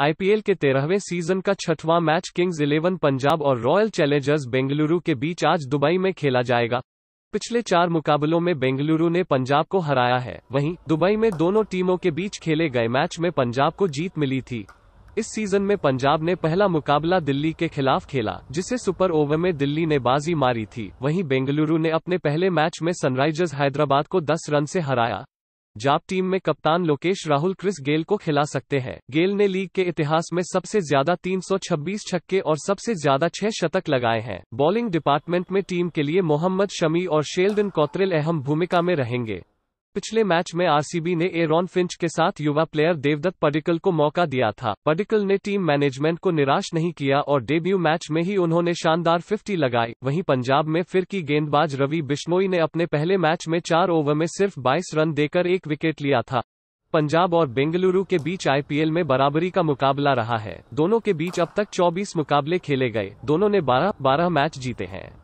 IPL के तेरहवें season का छठवां मैच किंग्स इलेवन पंजाब और रॉयल चैलेंजर्स बेंगलुरु के बीच आज दुबई में खेला जाएगा पिछले चार मुकाबलों में बेंगलुरु ने पंजाब को हराया है वहीं दुबई में दोनों टीमों के बीच खेले गए मैच में पंजाब को जीत मिली थी इस सीजन में पंजाब ने पहला मुकाबला दिल्ली के खिलाफ खेला जिसे सुपर ओवर में दिल्ली ने बाजी मारी थी वहीं बेंगलुरु ने अपने पहले मैच में सनराइजर्स हैदराबाद को 10 रन से हराया जाप टीम में कप्तान लोकेश राहुल क्रिस गेल को खिला सकते हैं गेल ने लीग के इतिहास में सबसे ज्यादा 326 छक्के और सबसे ज्यादा छह शतक लगाए हैं बॉलिंग डिपार्टमेंट में टीम के लिए मोहम्मद शमी और शेल्डन कॉत्रेल अहम भूमिका में रहेंगे पिछले मैच में आरसीबी ने एरॉन फिंच के साथ युवा प्लेयर देवदत्त पडिकल को मौका दिया था पडिकल ने टीम मैनेजमेंट को निराश नहीं किया और डेब्यू मैच में ही उन्होंने शानदार 50 लगाई वहीं पंजाब में फिर की गेंदबाज रवि बिश्नोई ने अपने पहले मैच में चार ओवर में सिर्फ 22 रन देकर एक विकेट लिया था पंजाब और बेंगलुरु के बीच आईपीएल में बराबरी का मुकाबला रहा है दोनों के बीच अब तक 24 मुकाबले खेले गए दोनों ने 12 12 मैच जीते हैं